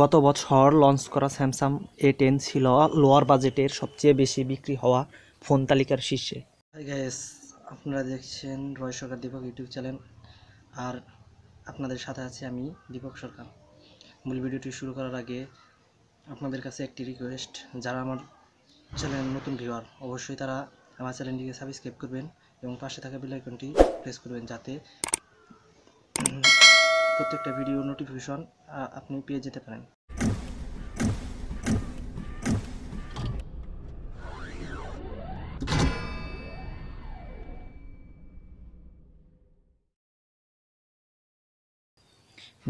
গত বছর লঞ্চ করা স্যামসাং এ টেন ছিল লোয়ার বাজেটের সবচেয়ে বেশি বিক্রি হওয়া ফোন তালিকার শীর্ষে গ্যাস আপনারা দেখছেন রয় সরকার দীপক ইউটিউব চ্যানেল আর আপনাদের সাথে আছি আমি দীপক সরকার মূল ভিডিওটি শুরু করার আগে আপনাদের কাছে একটি রিকোয়েস্ট যারা আমার চ্যানেল নতুন ভিওয়ার অবশ্যই তারা আমার চ্যানেলটিকে সাবস্ক্রাইব করবেন এবং পাশে থাকা বিলাইকনটি প্রেস করবেন যাতে প্রত্যেকটা ভিডিও নোটিফিকেশন আপনি পেয়ে যেতে পারেন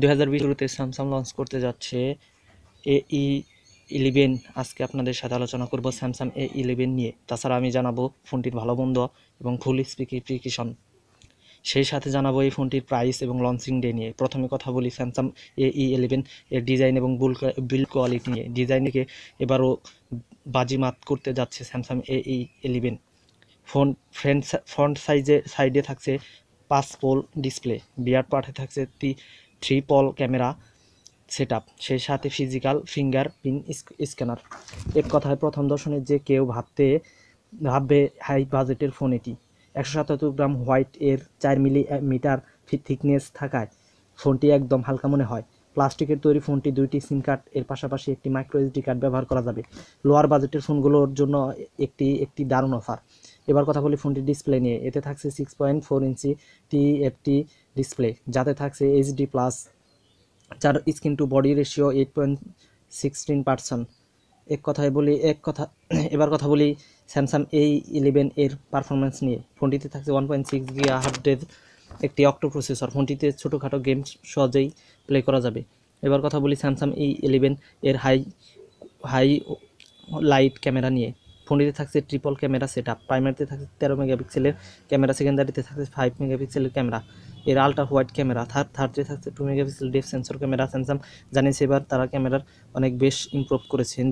দুই হাজার শুরুতে স্যামসাং লঞ্চ করতে যাচ্ছে এ ই ইলেভেন আজকে আপনাদের সাথে আলোচনা করব স্যামসাং এ ইলেভেন নিয়ে তাছাড়া আমি জানাবো ফোনটির ভালো মন্দ এবং ফুল স্পিকিফিকেশন সেই সাথে জানাবো এই ফোনটির প্রাইস এবং লঞ্চিং ডে নিয়ে প্রথমে কথা বলি স্যামসাং এ ই ইলেভেন এর ডিজাইন এবং বুল বিল্ড কোয়ালিটি নিয়ে ডিজাইন থেকে এবারও বাজিমাত করতে যাচ্ছে Samsung A E eleven phone front front সাইজে সাইডে থাকছে পাঁচ পোল ডিসপ্লে বিয়ার পার্টে থাকছে থ্রি পল ক্যামেরা সেট সেই সাথে ফিজিক্যাল ফিঙ্গার প্রিন্ট স্ক্যানার এক কথায় প্রথম দর্শনে যে কেউ ভাবতে ভাববে হাই বাজেটের ফোন এটি একশো সাতাত্তর গ্রাম হোয়াইট এর চার মিলিমিটার থিকনেস থাকায় ফোনটি একদম হালকা মনে হয় প্লাস্টিকের তৈরি ফোনটি দুইটি সিম কার্ড এর পাশাপাশি একটি মাইক্রো এসডি কার্ড ব্যবহার করা যাবে লোয়ার বাজেটের ফোনগুলোর জন্য একটি একটি দারুণ অফার এবার কথা বলি ফোনটির ডিসপ্লে নিয়ে এতে থাকছে six point four inch TFT display যাতে থাকছে এইচডি প্লাস যার screen to body ratio eight point sixteen percent এক কথায় বলি এক কথা এবার কথা বলি স্যামসাং এই ইলেভেন এর পারফরমেন্স নিয়ে ফোনটিতে থাকছে ওয়ান পয়েন্ট সিক্স গিয়া হার্ডের একটি অক্টো প্রসেসর ফোনটিতে ছোটোখাটো গেম সহজেই প্লে করা যাবে এবার কথা বলি স্যামসাং এই ইলেভেন এর হাই হাই লাইট ক্যামেরা নিয়ে ফোনটিতে থাকছে ট্রিপল ক্যামেরা সেট আপ প্রাইমারিতে থাকছে তেরো মেগাপিক্সেলের ক্যামেরা সেকেন্ডারিতে থাকছে ফাইভ মেগাপিক্সেলের ক্যামেরা এর আলট্রা হোয়াইট ক্যামেরা থার্ড থার্ডে থাকছে two megapixel depth sensor camera Samsung জানিয়েছে এবার তারা ক্যামেরার অনেক বেশ ইমপ্রুভ করেছেন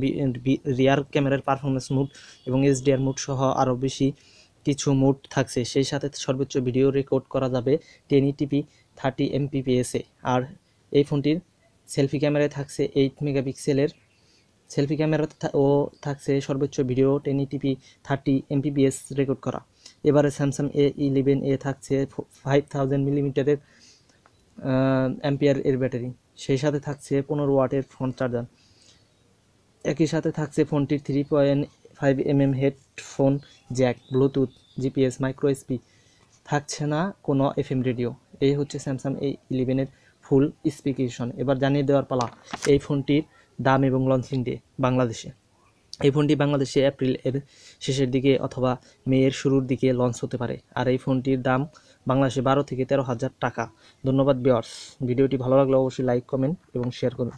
রিয়ার ক্যামেরার পারফরমেন্স মুড এবং এসডিআর মুড সহ আরও বেশি কিছু মুড থাকছে সেই সাথে সর্বোচ্চ ভিডিও রেকর্ড করা যাবে টেন ইটিপি থার্টি এমপিপিএসে আর এই ফোনটির সেলফি ক্যামেরায় থাকছে এইট মেগাপিক্সেলের সেলফি ক্যামেরা ও থাকছে সর্বোচ্চ video ten eighty p thirty fps record করা এবারে স্যামসাং এ ইলেভেন এ থাকছে ফাইভ থাউজেন্ড মিলিমিটারের অ্যাম্পিয়ার এর ব্যাটারি সেই সাথে থাকছে পনেরো ওয়াটের ফোন চার্জার একই সাথে থাকছে ফোনটির three point five M M headphone jack Bluetooth GPS micro SD থাকছে না কোনো এফ এম রেডিও এই হচ্ছে স্যামসাং এ ইলেভেনের ফুল স্পিকেশন এবার জানিয়ে দেওয়ার পালা এই ফোনটির দাম এবং লঞ্চিং ডে বাংলাদেশে এই ফোনটি বাংলাদেশে এপ্রিল এর শেষের দিকে অথবা মে এর শুরুর দিকে লঞ্চ হতে পারে আর এই ফোনটির দাম বাংলাদেশে বারো থেকে তেরো হাজার টাকা ধন্যবাদ বিয়ার্স ভিডিওটি ভালো লাগলে অবশ্যই লাইক কমেন্ট এবং শেয়ার করুন